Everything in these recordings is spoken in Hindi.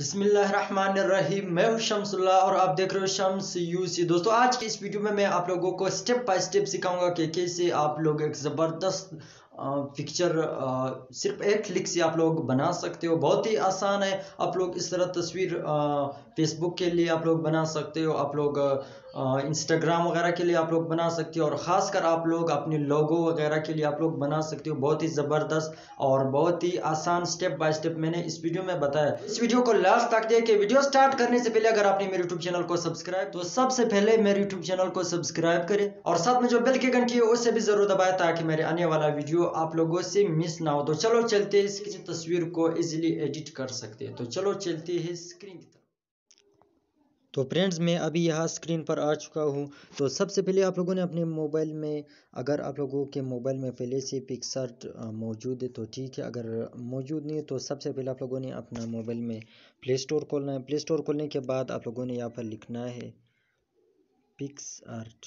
बसमिल्ल मैं हूं शमसुल्ला और आप देख रहे हो शम्स यूसी दोस्तों आज के इस वीडियो में मैं आप लोगों को स्टेप बाय स्टेप सिखाऊंगा कि कैसे आप लोग एक ज़बरदस्त पिक्चर सिर्फ एक क्लिक से आप लोग बना सकते हो बहुत ही आसान है आप लोग इस तरह तस्वीर फेसबुक के लिए आप लोग बना सकते हो आप लोग इंस्टाग्राम वगैरह के लिए आप लोग बना सकते हो और ख़ासकर आप लोग अपने लोगो वगैरह के लिए आप लोग बना सकते हो बहुत ही ज़बरदस्त और बहुत ही आसान स्टेप बाय स्टेप मैंने इस वीडियो में बताया इस वीडियो को लास्ट तक देखिए वीडियो स्टार्ट करने से पहले अगर आपने मेरे यूट्यूब चैनल को सब्सक्राइब तो सबसे पहले मेरे यूट्यूब चैनल को सब्सक्राइब करें और साथ में जो बेल के घंटी है उसे भी ज़रूर दबाए ताकि मेरे आने वाला वीडियो आप लोगों से मिस ना हो तो चलो चलते इस इसकी तस्वीर को ईजिली एडिट कर सकते हैं तो चलो चलते हैं स्क्रीन की तो फ्रेंड्स मैं अभी यहाँ स्क्रीन पर आ चुका हूँ तो सबसे पहले आप लोगों ने अपने मोबाइल में अगर आप लोगों के मोबाइल में पहले से पिक्सर्ट मौजूद है तो ठीक है अगर मौजूद नहीं है तो सबसे पहले आप लोगों ने अपना मोबाइल में प्ले स्टोर खोलना है प्ले स्टोर खोलने के बाद आप लोगों ने यहाँ पर लिखना है पिक्स आर्ट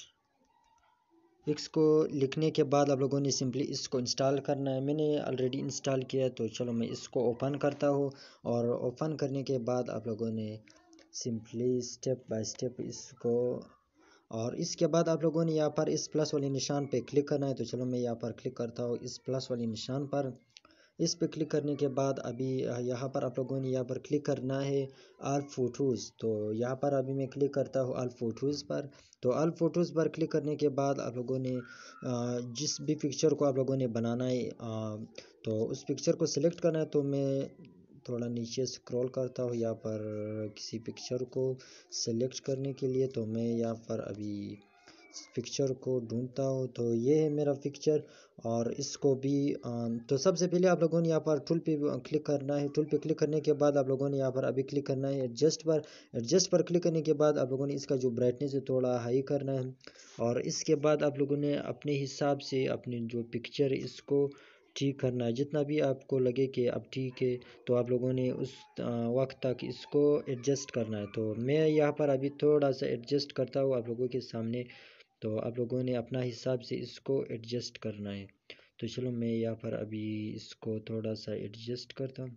पिक्स को लिखने के बाद आप लोगों ने सिंपली इसको इंस्टॉल करना है मैंने ऑलरेडी इंस्टॉल किया है तो चलो मैं इसको ओपन करता हूँ और ओपन करने के बाद आप लोगों ने सिंपली स्टेप बाय स्टेप इसको और इसके बाद आप लोगों ने यहाँ पर इस प्लस वाले निशान पे क्लिक करना है तो चलो मैं यहाँ पर क्लिक करता हूँ इस प्लस वाले निशान पर इस पे क्लिक करने के बाद अभी यहाँ पर आप लोगों ने यहाँ पर क्लिक करना है आल फोटोज़ तो यहाँ पर अभी मैं क्लिक करता हूँ आल फोटोज़ पर तो आल फोटोज़ पर क्लिक करने के बाद आप लोगों ने जिस भी पिक्चर को आप लोगों ने बनाना है तो उस पिक्चर को सिलेक्ट करना है तो मैं थोड़ा नीचे स्क्रॉल करता हूँ यहाँ पर किसी पिक्चर को सेलेक्ट करने के लिए तो मैं यहाँ पर अभी पिक्चर को ढूंढता हूँ तो ये है मेरा पिक्चर और इसको भी तो सबसे पहले आप लोगों ने यहाँ पर टूल पे क्लिक करना है टूल पे क्लिक करने के बाद आप लोगों ने यहाँ पर अभी क्लिक करना है एडजस्ट पर एडजस्ट पर क्लिक करने के बाद आप लोगों ने इसका जो ब्राइटनेस है थोड़ा हाई करना है और इसके बाद आप लोगों ने अपने हिसाब से अपनी जो पिक्चर इसको ठीक करना है जितना भी आपको लगे कि अब ठीक है तो आप लोगों ने उस वक्त तक इसको एडजस्ट करना है तो मैं यहाँ पर अभी थोड़ा सा एडजस्ट करता हूँ आप लोगों के सामने तो आप लोगों ने अपना हिसाब से इसको एडजस्ट करना है तो चलो मैं यहाँ पर अभी इसको थोड़ा सा एडजस्ट करता हूँ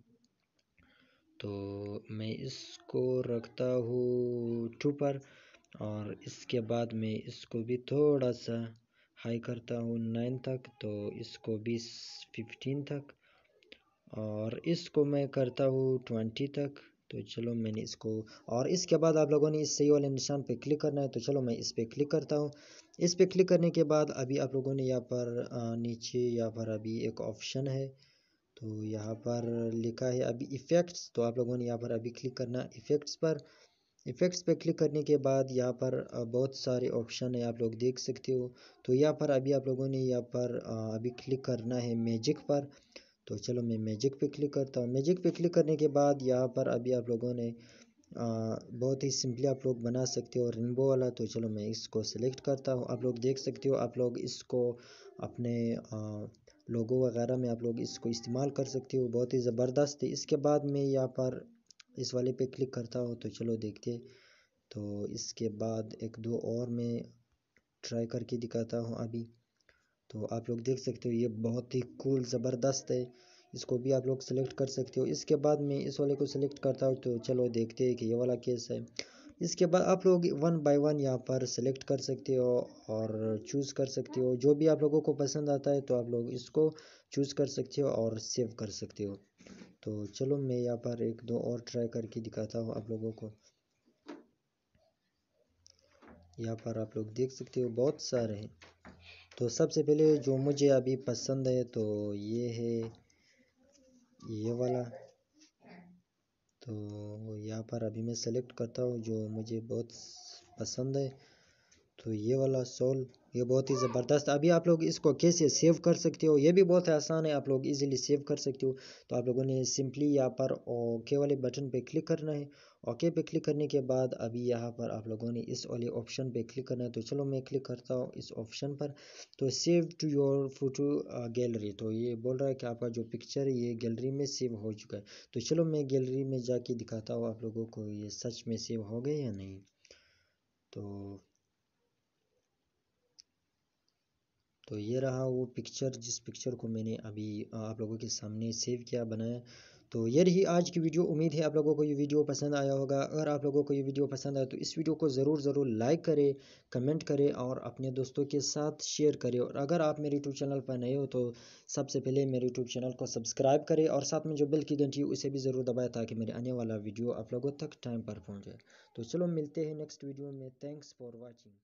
तो मैं इसको रखता हूँ टू पर और इसके बाद मैं इसको भी थोड़ा सा हाई करता हूँ नाइन तक तो इसको बीस फिफ्टीन तक और इसको मैं करता हूँ ट्वेंटी तक तो चलो मैंने इसको और इसके बाद आप लोगों ने इस सही वाले निशान पे क्लिक करना है तो चलो मैं इस पर क्लिक करता हूँ इस पर क्लिक करने के बाद अभी आप लोगों ने यहाँ पर नीचे यहाँ पर अभी एक ऑप्शन है तो यहाँ पर लिखा है अभी इफ़ेक्ट्स तो आप लोगों ने यहाँ पर अभी क्लिक करना इफ़ेक्ट्स पर इफ़ेक्ट्स पे क्लिक करने के बाद यहाँ पर बहुत सारे ऑप्शन है आप लोग देख सकते हो तो यहाँ पर अभी आप लोगों ने यहाँ पर अभी क्लिक करना है मैजिक पर तो चलो मैं मैजिक पे क्लिक करता हूँ मैजिक पे क्लिक करने के बाद यहाँ पर अभी आप लोगों ने बहुत ही सिंपली आप लोग बना सकते हो रेनबो वाला तो चलो मैं इसको सिलेक्ट करता हूँ आप लोग देख सकते हो आप लोग इसको अपने लोगों वगैरह में आप लोग इसको इस्तेमाल कर सकते हो बहुत ही ज़बरदस्त है इसके बाद मैं यहाँ पर इस वाले पे क्लिक करता हो तो चलो देखते तो इसके बाद एक दो और मैं ट्राई करके दिखाता हूँ अभी तो आप लोग देख सकते हो ये बहुत ही कूल ज़बरदस्त है इसको भी आप लोग सेलेक्ट कर सकते हो इसके बाद मैं इस वाले को सिलेक्ट करता हूँ तो चलो देखते हैं कि ये वाला केस है इसके बाद आप लोग वन बाय वन यहाँ पर सेलेक्ट कर सकते हो और चूज़ कर सकते हो जो भी आप लोगों को पसंद आता है तो आप लोग इसको चूज़ कर सकते हो और सेव कर सकते हो तो चलो मैं यहाँ पर एक दो और ट्राई करके दिखाता हूँ आप लोगों को यहाँ पर आप लोग देख सकते हो बहुत सारे हैं तो सबसे पहले जो मुझे अभी पसंद है तो ये है ये वाला तो यहाँ पर अभी मैं सेलेक्ट करता हूँ जो मुझे बहुत पसंद है तो ये वाला सोल ये बहुत ही ज़बरदस्त अभी आप लोग इसको कैसे सेव कर सकते हो ये भी बहुत आसान है आप लोग इजीली सेव कर सकते हो तो आप लोगों ने सिंपली यहाँ पर ओके वाले बटन पे क्लिक करना है ओके पे क्लिक करने के बाद अभी यहाँ पर आप लोगों ने इस वाले ऑप्शन पे क्लिक करना है तो चलो मैं क्लिक करता हूँ इस ऑप्शन पर तो save to your photo gallery तो ये बोल रहा है कि आपका जो पिक्चर है ये गैलरी में सेव हो चुका है तो चलो मैं गैलरी में जाके दिखाता हूँ आप लोगों को ये सच में सेव हो गए या नहीं तो तो ये रहा वो पिक्चर जिस पिक्चर को मैंने अभी आप लोगों के सामने सेव किया बनाया तो ये रही आज की वीडियो उम्मीद है आप लोगों को ये वीडियो पसंद आया होगा अगर आप लोगों को ये वीडियो पसंद आया तो इस वीडियो को ज़रूर ज़रूर लाइक करें कमेंट करें और अपने दोस्तों के साथ शेयर करें और अगर आप मेरे यूट्यूब चैनल पर नए हो तो सबसे पहले मेरे यूट्यूब चैनल को सब्सक्राइब करें और साथ में जो बिल की घंटी उसे भी ज़रूर दबाए ताकि मेरे आने वाला वीडियो आप लोगों तक टाइम पर पहुँच जाए तो चलो मिलते हैं नेक्स्ट वीडियो में थैंक्स फॉर वॉचिंग